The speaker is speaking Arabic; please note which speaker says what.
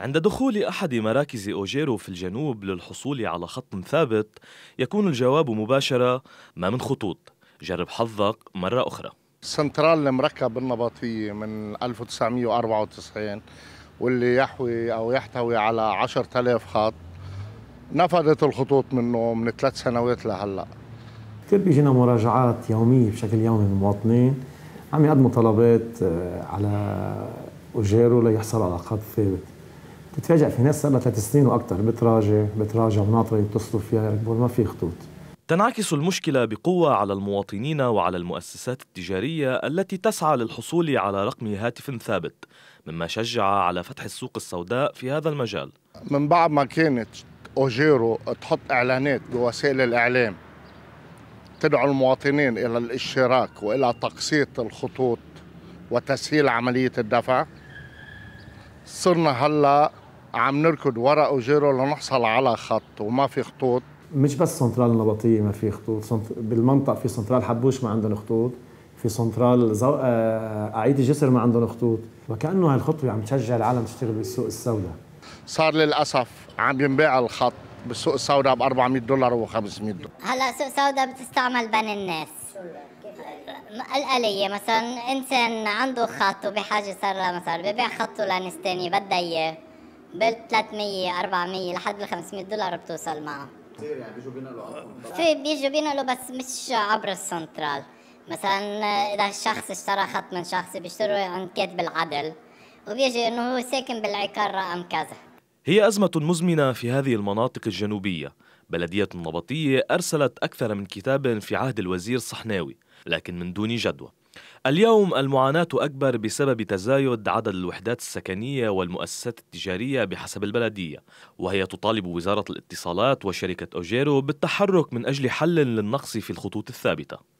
Speaker 1: عند دخول أحد مراكز أوجيرو في الجنوب للحصول على خط ثابت يكون الجواب مباشرة ما من خطوط جرب حظك مرة أخرى
Speaker 2: سنترال المركب النبطية من 1994 واللي يحوي أو يحتوي على 10000 خط نفذت الخطوط منه من ثلاث سنوات لهلا كثير بيجينا مراجعات يومية بشكل يومي من المواطنين عم يقدموا طلبات آه، على أوجيرو ليحصلوا على خط ثابت بتتفاجئ في ناس صار لها ثلاث سنين واكثر بتراجع بتراجع وناطره يتصلوا فيها يقول ما في خطوط
Speaker 1: تنعكس المشكلة بقوة على المواطنين وعلى المؤسسات التجارية التي تسعى للحصول على رقم هاتف ثابت مما شجع على فتح السوق
Speaker 2: السوداء في هذا المجال من بعد ما كانت أوجيرو تحط إعلانات بوسائل الإعلام تدعو المواطنين إلى الاشتراك وإلى تقسيط الخطوط وتسهيل عملية الدفع صرنا هلأ عم نركض وراء اوجيرو لنحصل على خط وما في خطوط مش بس سنترال نبطية ما في خطوط بالمنطقة في سنترال حبوش ما عندهم خطوط في سنترال زو... قعيد آه، جسر ما عندهم خطوط وكأنه هالخطوة عم تشجع العالم تشتغل بالسوق السوداء صار للأسف عم ينباع الخط بالسوق السوداء ب 400 دولار و500 دولار
Speaker 3: هلا سوق سوداء بتستعمل بين الناس الآلية مثلا إنسان عنده خط وبحاجة صار مثلا ببيع خطه لناس ثانيه بدها إياه بال 300 400 لحد ال 500 دولار بتوصل معه
Speaker 1: يعني بيجوا بينقلوا
Speaker 3: في بيجوا بينقلوا بس مش عبر السنترال مثلا اذا الشخص اشترى خط من شخص بيشتروا عن كاتب العدل وبيجي انه هو ساكن بالعقار رقم كذا
Speaker 1: هي أزمة مزمنة في هذه المناطق الجنوبية بلدية النبطية أرسلت أكثر من كتاب في عهد الوزير الصحناوي لكن من دون جدوى اليوم المعاناة أكبر بسبب تزايد عدد الوحدات السكنية والمؤسسات التجارية بحسب البلدية وهي تطالب وزارة الاتصالات وشركة أوجيرو بالتحرك من أجل حل للنقص في الخطوط الثابتة